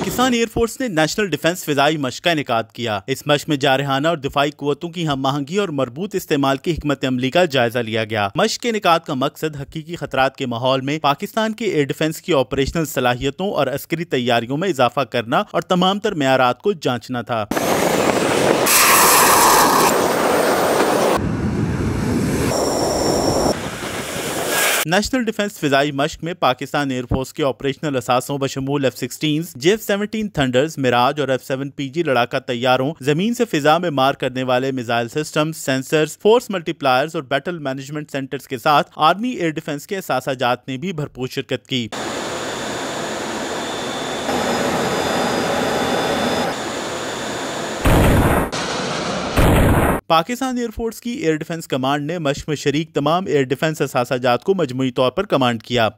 Pakistan air force ने national defence फिजाई मश का इनका किया इस मश में जारहाना और दिफाई कुतों की हम आहंगी और मरबूत इस्तेमाल की हमत अमली का जायजा लिया गया मश के निकात का मकसद हकीकी खतरा के माहौल में पाकिस्तान के एयर डिफेंस की ऑपरेशनल सलाहियतों और अस्करी तैयारियों में इजाफा करना और तमाम तर मैारात को जाँचना था नेशनल डिफेंस फिजाई मश्क में पाकिस्तान एयरफोर्स के ऑपरेशनल असासों बशमूल F sixteen F seventeen thunders Mirage और एफ सेवन पी जी लड़ाका तैयारों जमीन से फिजा में मार करने वाले missile system sensors force multipliers और बैटल मैनेजमेंट सेंटर्स के साथ आर्मी एयर डिफेंस के असाजात ने भी भरपूर शिरकत की पाकिस्तान एयरफोर्स की एयर डिफेंस कमांड ने मश्क शरीक तमाम एयर डिफेंस असासाजात को मजमू तौर पर कमांड किया